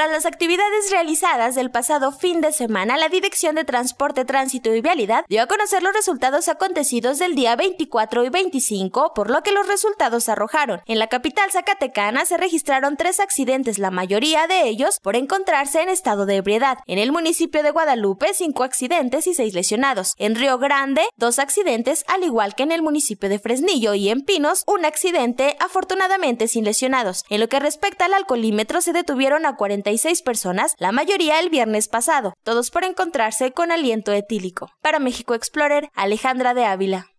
Tras las actividades realizadas del pasado fin de semana, la Dirección de Transporte, Tránsito y Vialidad dio a conocer los resultados acontecidos del día 24 y 25, por lo que los resultados arrojaron. En la capital zacatecana se registraron tres accidentes, la mayoría de ellos por encontrarse en estado de ebriedad. En el municipio de Guadalupe, cinco accidentes y seis lesionados. En Río Grande, dos accidentes, al igual que en el municipio de Fresnillo y en Pinos, un accidente, afortunadamente sin lesionados. En lo que respecta al alcoholímetro, se detuvieron a 40 seis personas, la mayoría el viernes pasado, todos por encontrarse con aliento etílico. Para México Explorer, Alejandra de Ávila.